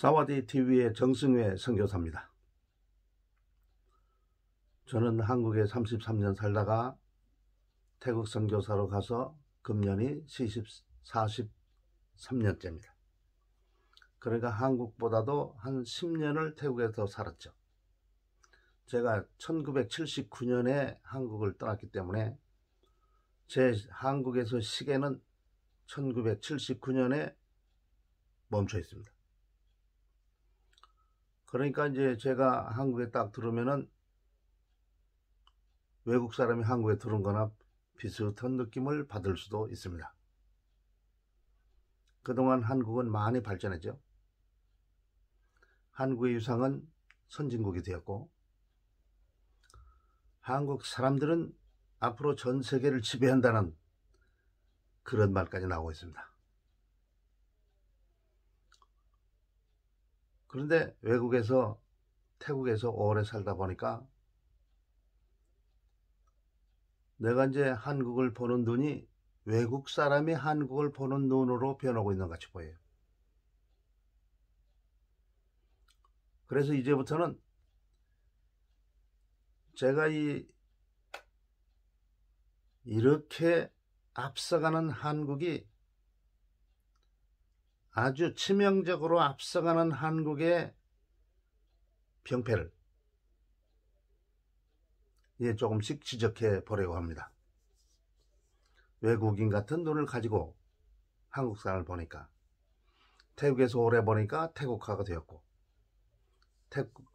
사와디 TV의 정승회 선교사입니다. 저는 한국에 33년 살다가 태국 선교사로 가서 금년이 40, 43년째입니다. 그러니까 한국보다도 한 10년을 태국에서 살았죠. 제가 1979년에 한국을 떠났기 때문에 제 한국에서 시계는 1979년에 멈춰 있습니다. 그러니까 이제 제가 한국에 딱 들으면은 외국 사람이 한국에 들은 어 거나 비슷한 느낌을 받을 수도 있습니다. 그동안 한국은 많이 발전했죠. 한국의 유상은 선진국이 되었고 한국 사람들은 앞으로 전 세계를 지배한다는 그런 말까지 나오고 있습니다. 그런데 외국에서 태국에서 오래 살다 보니까 내가 이제 한국을 보는 눈이 외국 사람이 한국을 보는 눈으로 변하고 있는 것 같이 보여요. 그래서 이제부터는 제가 이 이렇게 앞서가는 한국이 아주 치명적으로 앞서가는 한국의 병폐를 예, 조금씩 지적해 보려고 합니다. 외국인 같은 눈을 가지고 한국산을 보니까 태국에서 오래 보니까 태국화가 되었고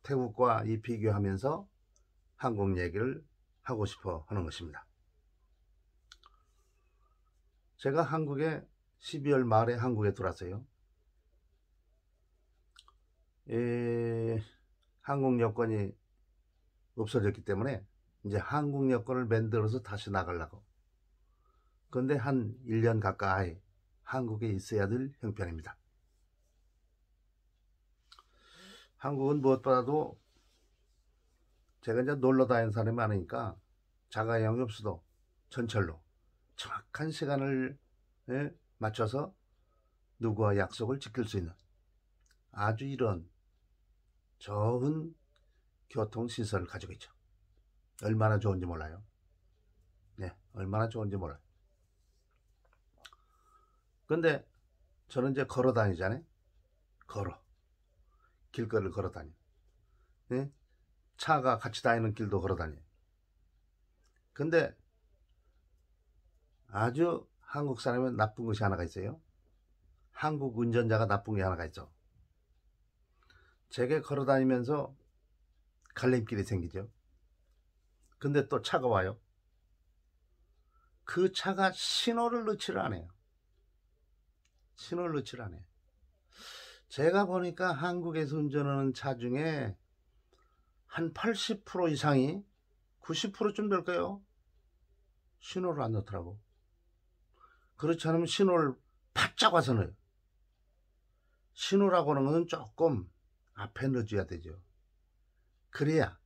태국, 과이 비교하면서 한국 얘기를 하고 싶어 하는 것입니다. 제가 한국에 12월 말에 한국에 돌아서요. 에, 예, 한국 여권이 없어졌기 때문에 이제 한국 여권을 만들어서 다시 나가려고. 그런데 한 1년 가까이 한국에 있어야 될 형편입니다. 한국은 무엇보다도 제가 이제 놀러 다니 사람이 많으니까 자가 영역어도 전철로 정확한 시간을 예? 맞춰서 누구와 약속을 지킬 수 있는 아주 이런 좋은 교통시설을 가지고 있죠. 얼마나 좋은지 몰라요. 네, 얼마나 좋은지 몰라요. 근데 저는 이제 걸어 다니잖아요. 걸어. 길거리를 걸어 다니. 네? 차가 같이 다니는 길도 걸어 다니. 근데 아주 한국 사람은 나쁜 것이 하나가 있어요. 한국 운전자가 나쁜 게 하나가 있죠. 제게 걸어 다니면서 갈림길이 생기죠. 근데 또 차가 와요. 그 차가 신호를 넣지를 않아요. 신호를 넣지를 않아요. 제가 보니까 한국에서 운전하는 차 중에 한 80% 이상이 90%쯤 될까요? 신호를 안 넣더라고. 그렇지 않으면 신호를 바짝 와서 는 신호라고 하는 것은 조금 앞에 넣어줘야 되죠. 그래야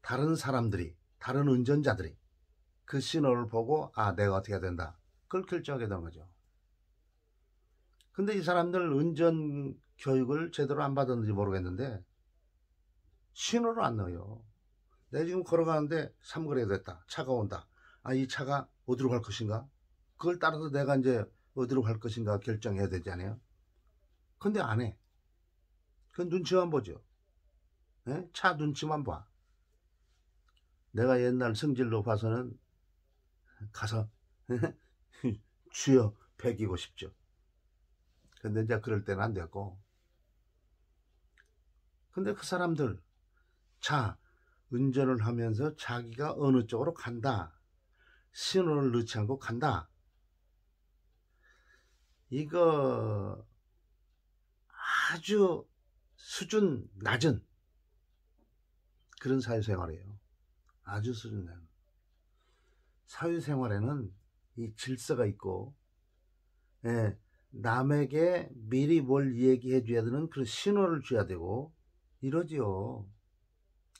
다른 사람들이, 다른 운전자들이 그 신호를 보고, 아, 내가 어떻게 해야 된다. 그걸 결정하게 되는 거죠. 근데 이 사람들 운전 교육을 제대로 안 받았는지 모르겠는데, 신호를 안 넣어요. 내가 지금 걸어가는데 3거리 됐다. 차가 온다. 아, 이 차가 어디로 갈 것인가? 그걸 따라서 내가 이제 어디로 갈 것인가 결정해야 되잖아요. 근데 안 해. 그 눈치만 보죠. 네? 차 눈치만 봐. 내가 옛날 성질로 봐서는 가서 주여 베기고 싶죠. 근데 이제 그럴 때는 안 됐고. 근데 그 사람들, 자, 운전을 하면서 자기가 어느 쪽으로 간다. 신호를 넣지 않고 간다. 이거 아주 수준 낮은 그런 사회생활이에요. 아주 수준 낮은. 사회생활에는 이 질서가 있고, 예, 남에게 미리 뭘 얘기해 줘야 되는 그런 신호를 줘야 되고, 이러지요.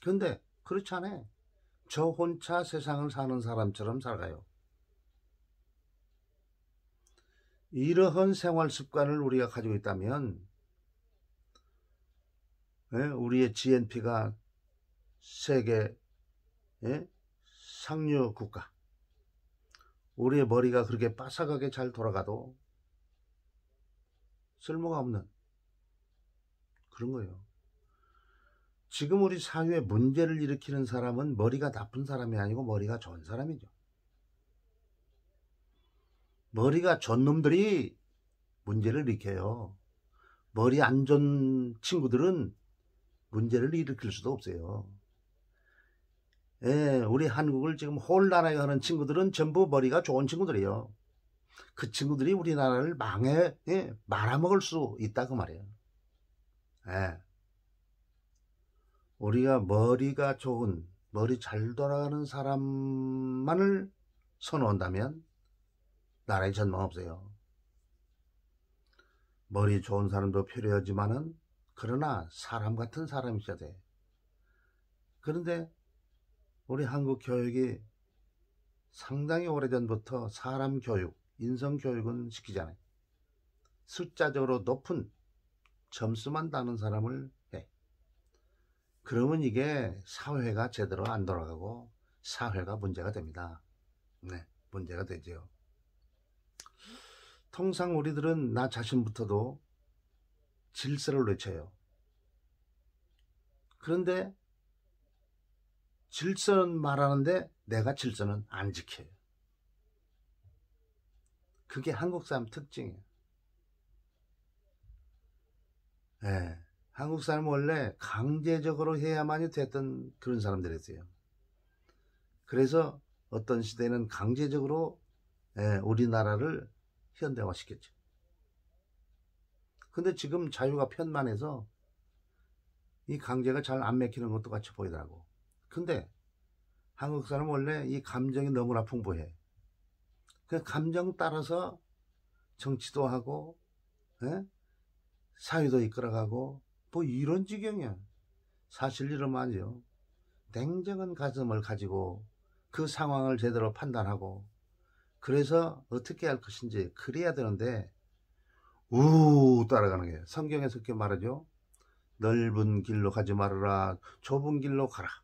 근데, 그렇지 않아요. 저 혼자 세상을 사는 사람처럼 살아요. 이러한 생활 습관을 우리가 가지고 있다면 예, 우리의 GNP가 세계 예, 상류 국가 우리의 머리가 그렇게 빠삭하게 잘 돌아가도 쓸모가 없는 그런 거예요. 지금 우리 사회에 문제를 일으키는 사람은 머리가 나쁜 사람이 아니고 머리가 좋은 사람이죠. 머리가 좋은 놈들이 문제를 일으켜요. 머리 안 좋은 친구들은 문제를 일으킬 수도 없어요. 예, 우리 한국을 지금 홀나하게 하는 친구들은 전부 머리가 좋은 친구들이에요. 그 친구들이 우리나라를 망해, 예, 말아먹을 수 있다, 고 그 말이에요. 예. 우리가 머리가 좋은, 머리 잘 돌아가는 사람만을 선호한다면 나라에 전망 없어요. 머리 좋은 사람도 필요하지만은 그러나 사람 같은 사람이 있어야 돼. 그런데 우리 한국 교육이 상당히 오래전부터 사람 교육, 인성 교육은 시키잖아요. 숫자적으로 높은 점수만 따는 사람을 해. 그러면 이게 사회가 제대로 안 돌아가고 사회가 문제가 됩니다. 네, 문제가 되지요. 통상 우리들은 나 자신부터도 질서를 외쳐요. 그런데 질서는 말하는데 내가 질서는 안 지켜요. 그게 한국 사람 특징이에요. 네, 한국 사람 원래 강제적으로 해야만이 됐던 그런 사람들이었어요. 그래서 어떤 시대는 강제적으로 네, 우리나라를 현대화시켰죠. 근데 지금 자유가 편만해서 이 강제가 잘 안 맥히는 것도 같이 보이더라고. 근데 한국 사람 원래 이 감정이 너무나 풍부해. 그 감정 따라서 정치도 하고, 에? 예? 사회도 이끌어가고, 뭐 이런 지경이야. 사실 이러면 아니요. 냉정한 가슴을 가지고 그 상황을 제대로 판단하고 그래서 어떻게 할 것인지 그래야 되는데 우 따라가는 게 성경에서 이렇게 말하죠. 넓은 길로 가지 말아라. 좁은 길로 가라.